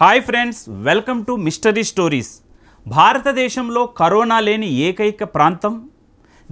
hi friends welcome to mystery stories భారతదేశంలో corona లేని ఏకైక ప్రాంతం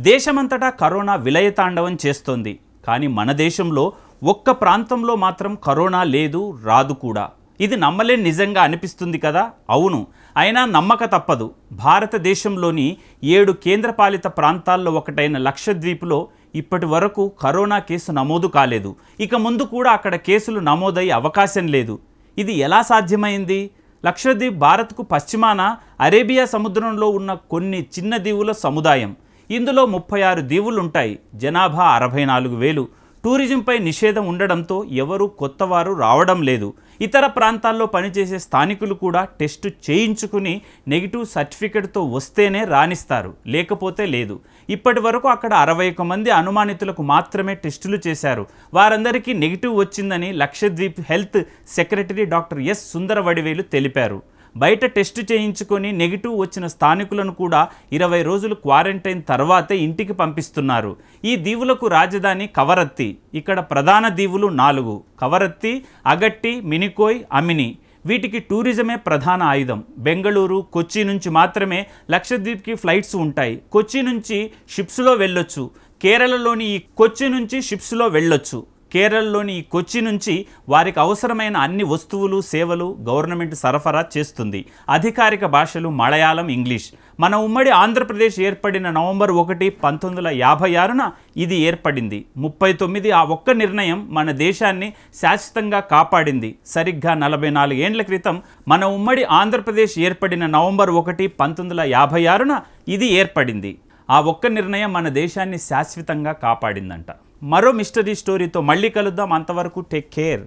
దేశమంతటా కరోనా విలయతాండవం చేస్తోంది కానీ మన దేశంలో ఒక్క ప్రాంతంలో మాత్రం కరోనా లేదు రాదు కూడా ఇది నమ్మలే నిజంగా అనిపిస్తుంది కదా అవును అయినా నమ్మక తప్పదు భారతదేశంలోని ఏడు కేంద్రపాలిత ప్రాంతాల్లో ఒకటైన లక్షద్వీప్లో ఇప్పటి వరకు కరోనా కేసు నమోదు కాలేదు ఇక ముందు కూడా అక్కడ కేసులు నమోదయ్యే అవకాశం లేదు ఇది ఎలా సాధ్యమైంది లక్షద్వీప్ భారత్కు పశ్చిమాన అరేబియా సముద్రంలో ఉన్న కొన్ని చిన్న దీవుల సముదాయం ఇందులో ముప్పై ఆరు దీవులుంటాయి జనాభా అరవై నాలుగు వేలు టూరిజంపై నిషేధం ఉండడంతో ఎవరూ కొత్తవారు రావడం లేదు ఇతర ప్రాంతాల్లో పనిచేసే స్థానికులు కూడా టెస్టు చేయించుకుని నెగిటివ్ సర్టిఫికెట్తో వస్తేనే రాణిస్తారు లేకపోతే లేదు ఇప్పటి వరకు అక్కడ అరవై ఒక మంది అనుమానితులకు మాత్రమే టెస్టులు చేశారు వారందరికీ నెగిటివ్ వచ్చిందని Lakshadweep health secretary doctor S Sundara Vadivelu తెలిపారు బయట టెస్ట్ చేయించుకొని నెగిటివ్ వచ్చిన స్థానికులను కూడా ఇరవై రోజులు క్వారంటైన్ తర్వాతే ఇంటికి పంపిస్తున్నారు ఈ దీవులకు రాజధాని కవరత్తి ఇక్కడ ప్రధాన దీవులు నాలుగు కవరత్తి అగట్టి మినికోయ్ అమిని వీటికి టూరిజమే ప్రధాన ఆయుధం బెంగళూరు కొచ్చి నుంచి మాత్రమే లక్షద్వీప్కి ఫ్లైట్స్ ఉంటాయి కొచ్చి నుంచి షిప్స్లో వెళ్ళొచ్చు కేరళలోని ఈ కొచ్చి నుంచి షిప్స్లో వెళ్ళొచ్చు కేరళలోని కొచ్చి నుంచి వారికి అవసరమైన అన్ని వస్తువులు సేవలు గవర్నమెంట్ సరఫరా చేస్తుంది అధికారిక భాషలు మలయాళం ఇంగ్లీష్ మన ఉమ్మడి ఆంధ్రప్రదేశ్ ఏర్పడిన నవంబర్ ఒకటి పంతొమ్మిది వందల యాభై ఆరున ఇది ఏర్పడింది ముప్పై తొమ్మిది ఆ ఒక్క నిర్ణయం మన దేశాన్ని శాశ్వతంగా కాపాడింది సరిగ్గా నలభై నాలుగేండ్ల క్రితం మన ఉమ్మడి ఆంధ్రప్రదేశ్ ఏర్పడిన నవంబర్ ఒకటి పంతొమ్మిది వందల యాభై ఆరున ఇది ఏర్పడింది ఆ ఒక్క నిర్ణయం మన దేశాన్ని శాశ్వతంగా కాపాడిందంట మరో మిస్టరీ స్టోరీతో మళ్ళీ కలుద్దాం అంతవరకు టేక్ కేర్